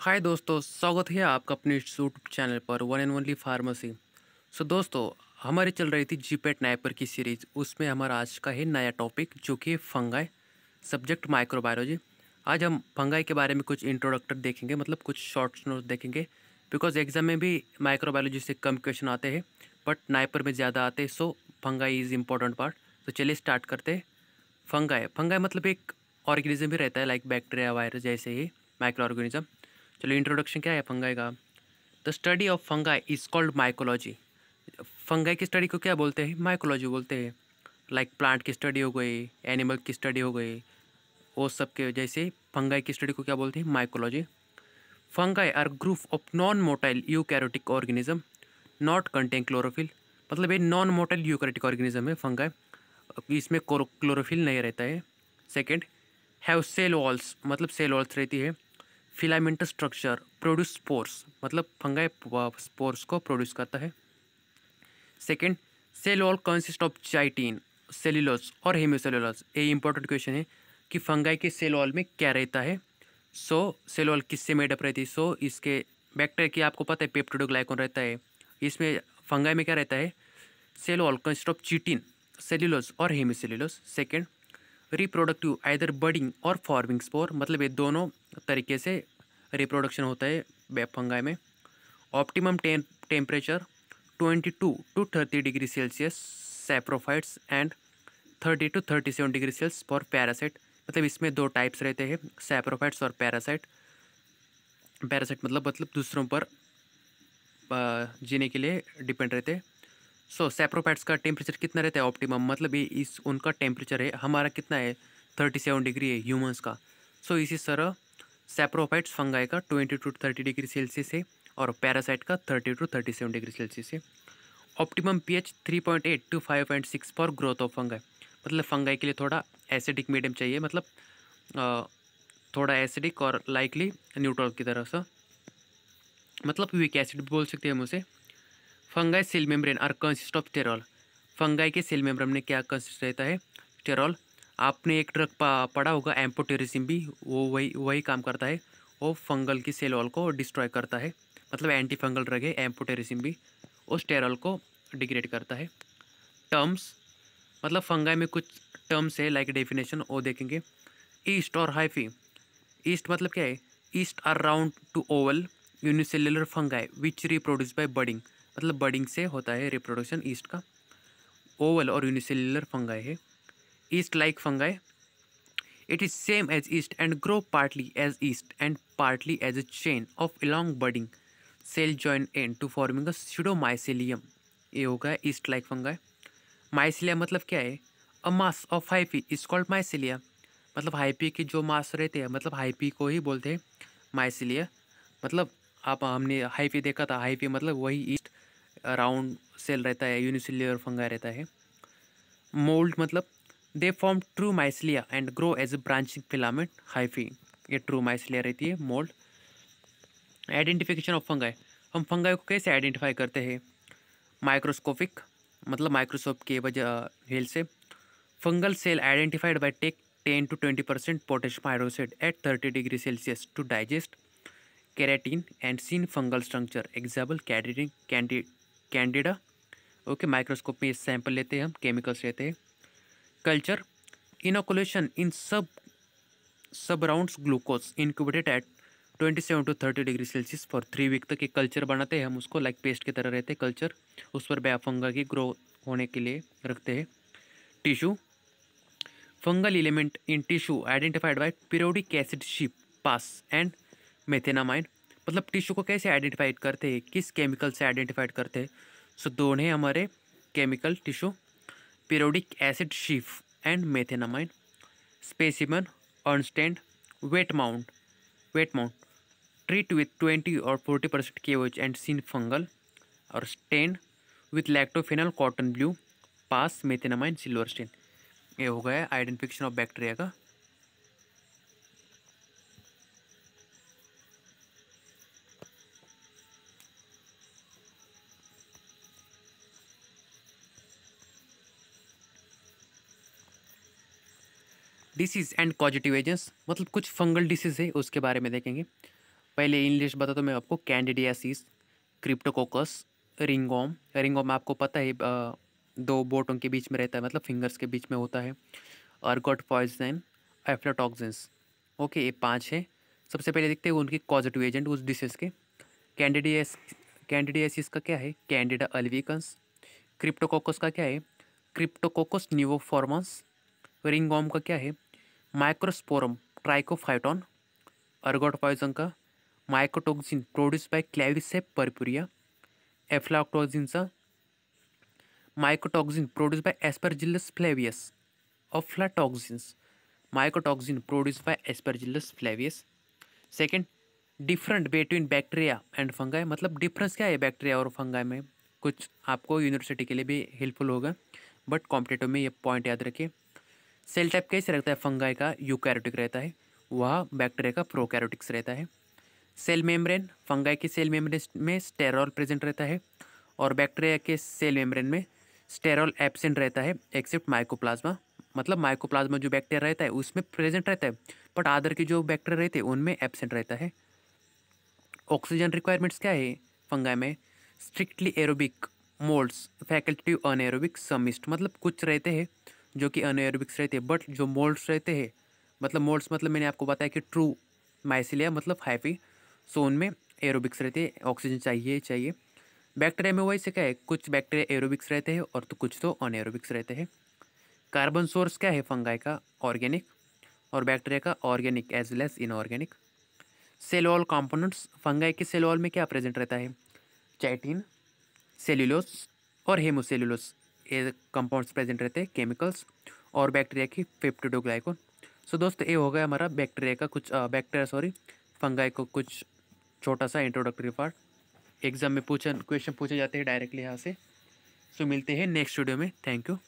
हाय दोस्तों स्वागत है आपका अपने यूट्यूब चैनल पर one and only pharmacy so दोस्तों हमारी चल रही थी जीपेट नाइपर की सीरीज़ उसमें हमारा आज का है नया टॉपिक जो कि फंगाई सब्जेक्ट माइक्रोबायोलॉजी आज हम फंगाई के बारे में कुछ इंट्रोडक्टर देखेंगे मतलब कुछ शॉर्ट नोट देखेंगे बिकॉज एग्ज़ाम में भी माइक्रोबायोलॉजी से कम क्वेश्चन आते हैं बट नाइपर में ज़्यादा आते हैं so fungi is important part तो चलिए स्टार्ट करते हैं फंगाई फंगाई मतलब एक ऑर्गेनिज्म भी रहता है लाइक बैक्टीरिया वायरस जैसे ही माइक्रो ऑर्गेनिज्म चलो इंट्रोडक्शन क्या है फंगाई का the study of fungi is called mycology fungi की स्टडी को क्या बोलते हैं माइकोलॉजी बोलते हैं लाइक प्लांट की स्टडी हो गई एनिमल की स्टडी हो गई वो सब के जैसे फंगाई की स्टडी को क्या बोलते हैं mycology fungi are group of non motile eukaryotic organism not contain chlorophyll मतलब ये नॉन मोटाइल यूकैरोटिक ऑर्गेनिज्म है फंगाई इसमें क्लोरोफिल नहीं रहता है सेकेंड हैव सेल वॉल्स मतलब सेल वॉल्स रहती है फिलामेंट स्ट्रक्चर प्रोड्यूस स्पोर्स मतलब फंगाई स्पोर्स को प्रोड्यूस करता है second cell wall consist of chitin cellulose और हेमोसेल्यूलोज ये इंपॉर्टेंट क्वेश्चन है कि फंगाई के सेल वॉल में क्या रहता है सो सेल वॉल किससे मेडअप रहती है so, सो इसके बैक्टेरिया की आपको पता है पेप्टोडोग्लाइकोन रहता है इसमें फंगाई में क्या रहता है cell wall consist of chitin cellulose और hemicellulose second reproductive either budding और फॉर्मिंग स्पोर मतलब ये दोनों तरीके से रिप्रोडक्शन होता है बैप फंगाई में optimum temperature 22 to 30 degree celsius saprophytes and 30 to 37 degree celsius for parasite मतलब इसमें दो टाइप्स रहते हैं सेप्रोफाइट्स और पैरासाइट पैरासाइट मतलब मतलब दूसरों पर जीने के लिए डिपेंड रहते हैं सो so, सेप्रोपैट्स का टेम्परेचर कितना रहता है ऑप्टिमम मतलब ये इस उनका टेम्परेचर है हमारा कितना है थर्टी सेवन डिग्री है ह्यूमंस का सो so, इसी तरह सेप्रोफाइट्स फंगाई का twenty to thirty degree celsius है और पैरासाइट का thirty to thirty seven degree celsius है optimum pH three point eight to five point six for growth of fungi मतलब फंगाई के लिए थोड़ा एसिडिक मीडियम चाहिए मतलब थोड़ा एसिडिक और लाइकली न्यूट्रल की तरह से मतलब वीक एसिड भी बोल सकते हैं हम उसे fungi cell membrane are consist of sterol fungi के सेल मेम्ब्रेन में क्या कंसिस्ट रहता है स्टेरॉल आपने एक ड्रग पढ़ा होगा एम्पोटेरिज्म भी वो वही वही काम करता है वो फंगल की सेल वॉल को डिस्ट्रॉय करता है मतलब एंटी फंगल ड्रग है एम्पोटेरिज्म भी वो स्टेरॉल को डिग्रेड करता है टर्म्स मतलब फंगाई में कुछ टर्म्स है लाइक डेफिनेशन वो देखेंगे ईस्ट और हाइफी ईस्ट मतलब क्या है yeast are round to oval unicellular fungi which reproduce by budding मतलब बर्डिंग से होता है रिप्रोडक्शन ईस्ट का ओवल और यूनिसेलुलर फंगाई है yeast like fungi it is same as yeast and grow partly as yeast and partly as a chain of elongated budding cell join and to forming अडो pseudomycelium ये होगा east like फंगा है mycelia मतलब क्या है a mass of hyphae is called mycelia मतलब hyphae के जो मास रहते हैं मतलब हाइपी को ही बोलते हैं माइसिलिया मतलब आप हमने हाइपी देखा था हाइपी मतलब वही ईस्ट राउंड सेल रहता है यूनिसेल्यूलर फंगा रहता है मोल्ड मतलब they form true mycelia and grow as a branching filament hyphae ये ट्रू माइसलिया रहती है मोल्ड आइडेंटिफिकेशन ऑफ फंगाई हम फंगाई को कैसे आइडेंटिफाई करते हैं माइक्रोस्कोपिक मतलब माइक्रोस्कोप के वजह हेल से fungal cell identified by take ten to twenty percent potassium hydroxide at thirty degree celsius to digest keratin and seen fungal structure example कैंडी कैंडिडा ओके माइक्रोस्कोप में सैंपल लेते हैं हम केमिकल्स लेते हैं कल्चर इनोकुलेशन इन सब सब राउंड्स glucose incubated at twenty seven to thirty degree celsius for three week तक एक कल्चर बनाते हैं हम उसको लाइक पेस्ट की तरह रहते हैं कल्चर उस पर बया की ग्रो होने के लिए रखते हैं tissue fungal element in tissue identified by periodic acid Schiff PAS and methenamine मतलब टिश्यू को कैसे आइडेंटिफाइड करते हैं किस केमिकल से आइडेंटिफाइड करते हैं सो दोनों हमारे chemical tissue periodic acid Schiff and methenamine specimen unstained wet mount wet mount treat with twenty और फोर्टी परसेंट के एंड सीन फंगल और stain with lactophenol cotton blue PAS methenamine silver stain ये हो गया identification of bacteria का disease and causative agents मतलब कुछ fungal disease है उसके बारे में देखेंगे पहले इंग्लिश बता तो मैं आपको कैंडिडियासिस क्रिप्टोकोकस रिंगोम रिंगोम आपको पता है दो बोटों के बीच में रहता है मतलब फिंगर्स के बीच में होता है और गट पॉइजन एफ्लाटॉक्सिन्स ओके ये पाँच है सबसे पहले देखते हैं उनके पॉजिटिव एजेंट उस डिसीज के कैंडिडियस कैंडिडियासिस का क्या है कैंडिडा अल्विकन्स क्रिप्टोकोकस का क्या है क्रिप्टोकोकस न्यूफॉर्मस रिंगोम का क्या है माइक्रोस्पोरम ट्राइकोफाइटॉन अर्गोट पॉइजन का माइकोटोक्सिन प्रोड्यूस बाय क्लैविसेप परपुरिया एफ्लाक्टोक्सिन का mycotoxin produce by Aspergillus flavus aflatoxins mycotoxin produce by Aspergillus flavus second different between bacteria and fungi मतलब डिफरेंस क्या है बैक्टीरिया और फंगाई में कुछ आपको यूनिवर्सिटी के लिए भी हेल्पफुल होगा बट कॉम्पिटेटिव में ये पॉइंट याद रखिए सेल टाइप कैसे रहता है फंगाई का यूकैरोटिक रहता है वह बैक्टीरिया का प्रोकैरोटिक्स रहता है सेल मेम्ब्रेन फंगाई के सेल मेम्ब्रेन में स्टेरॉल प्रेजेंट रहता है और बैक्टीरिया के सेल मेम्ब्रेन में स्टेरॉल एबसेंट रहता है एक्सेप्ट माइकोप्लाज्मा मतलब माइकोप्लाज्मा जो बैक्टीरिया रहता है उसमें प्रेजेंट रहता है बट आदर के जो बैक्टीरिया रहते हैं उनमें एबसेंट रहता है ऑक्सीजन रिक्वायरमेंट्स क्या है फंगाई में strictly aerobic moulds anaerobic समिस्ट मतलब कुछ रहते हैं जो कि अनएरबिक्स रहते हैं बट जो मोल्ड्स रहते हैं मतलब मोल्ड्स मतलब मैंने आपको बताया कि ट्रू माइसिलिया मतलब हाइफी सो उनमें एरोबिक्स रहते हैं ऑक्सीजन चाहिए चाहिए बैक्टीरिया में वैसे क्या है कुछ बैक्टीरिया एरोबिक्स रहते हैं और तो कुछ तो अनएरोबिक्स रहते हैं कार्बन सोर्स क्या है फंगाई का ऑर्गेनिक और बैक्टीरिया का organic as well as inorganic cell wall components fungi के सेल वॉल में क्या प्रेजेंट रहता है चैटिन सेल्यूलोस और हेमोसेल्यूलोस कंपाउंड्स प्रेजेंट रहते हैं केमिकल्स और बैक्टीरिया की ग्लाइकोन सो so, दोस्त ये हो गया हमारा बैक्टीरिया का कुछ बैक्टीरिया सॉरी फंगाई को कुछ छोटा सा इंट्रोडक्टरी पार्ट एग्जाम में पूछा क्वेश्चन पूछे जाते हैं डायरेक्टली यहाँ से सो so, मिलते हैं नेक्स्ट वीडियो में थैंक यू